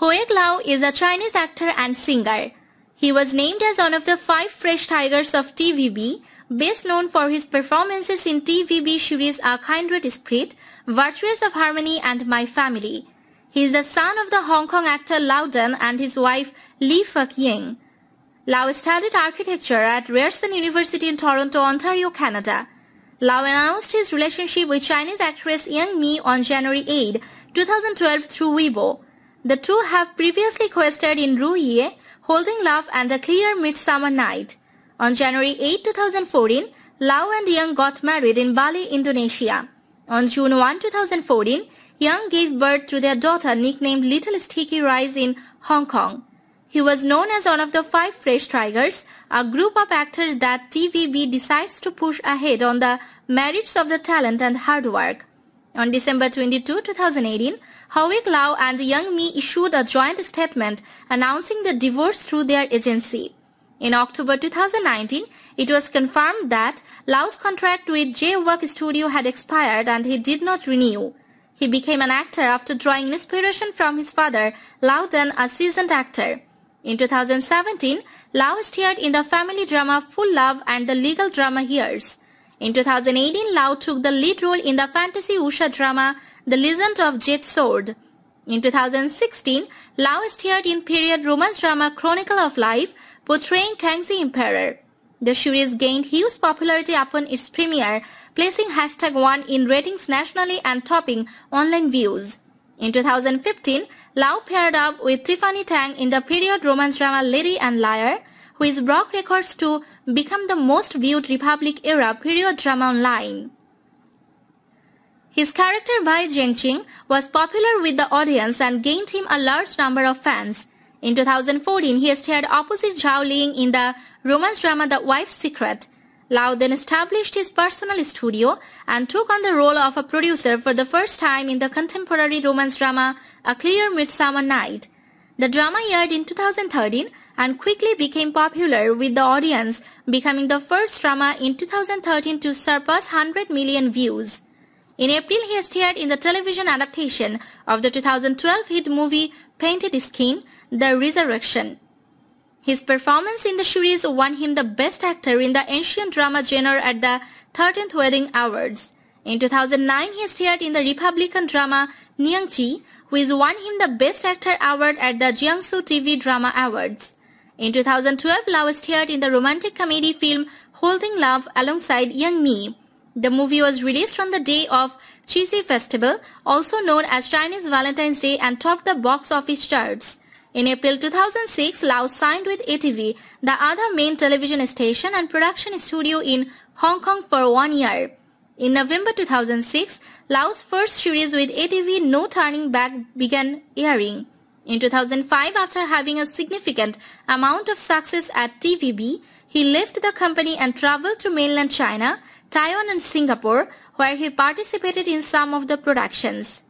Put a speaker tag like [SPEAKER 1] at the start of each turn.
[SPEAKER 1] Hoek Lau is a Chinese actor and singer. He was named as one of the five fresh tigers of TVB, best known for his performances in TVB series A Kindred Spirit, Virtues of Harmony and My Family. He is the son of the Hong Kong actor Lau Dan and his wife Li Fuk Ying. Lau studied architecture at Ryerson University in Toronto, Ontario, Canada. Lau announced his relationship with Chinese actress Yang Mi on January 8, 2012 through Weibo. The two have previously quested in Ruye, holding love and a clear midsummer night. On January 8, 2014, Lau and Young got married in Bali, Indonesia. On June 1, 2014, Young gave birth to their daughter nicknamed Little Sticky Rice in Hong Kong. He was known as one of the five Fresh Tigers, a group of actors that TVB decides to push ahead on the merits of the talent and hard work. On December 22, 2018, Howick Lau and Young Mi issued a joint statement announcing the divorce through their agency. In October 2019, it was confirmed that Lau's contract with J Work Studio had expired and he did not renew. He became an actor after drawing inspiration from his father, Lau Dunn, a seasoned actor. In 2017, Lau starred in the family drama Full Love and the legal drama Years. In 2018, Lau took the lead role in the fantasy Usha drama The Legend of Jet Sword. In 2016, Lau starred in period romance drama Chronicle of Life, portraying Kangxi Emperor. The series gained huge popularity upon its premiere, placing hashtag 1 in ratings nationally and topping online views. In 2015, Lau paired up with Tiffany Tang in the period romance drama Lady and Liar, which broke records to become the most viewed Republic-era period drama online. His character Bai Jianqing was popular with the audience and gained him a large number of fans. In 2014, he starred opposite Zhao Ling in the romance drama The Wife's Secret. Lau then established his personal studio and took on the role of a producer for the first time in the contemporary romance drama A Clear Midsummer Night. The drama aired in 2013 and quickly became popular with the audience, becoming the first drama in 2013 to surpass 100 million views. In April, he starred in the television adaptation of the 2012 hit movie Painted Skin, The Resurrection. His performance in the series won him the Best Actor in the Ancient Drama genre at the 13th Wedding Awards. In 2009, he starred in the Republican drama Niang Chi, which won him the Best Actor award at the Jiangsu TV Drama Awards. In 2012, Lau starred in the romantic comedy film Holding Love alongside Yang Mi. The movie was released on the day of Cheesy Festival, also known as Chinese Valentine's Day, and topped the box office charts. In April 2006, Lau signed with ATV, the other main television station and production studio in Hong Kong for one year. In November 2006, Lau's first series with ATV No Turning Back began airing. In 2005, after having a significant amount of success at TVB, he left the company and traveled to mainland China, Taiwan and Singapore, where he participated in some of the productions.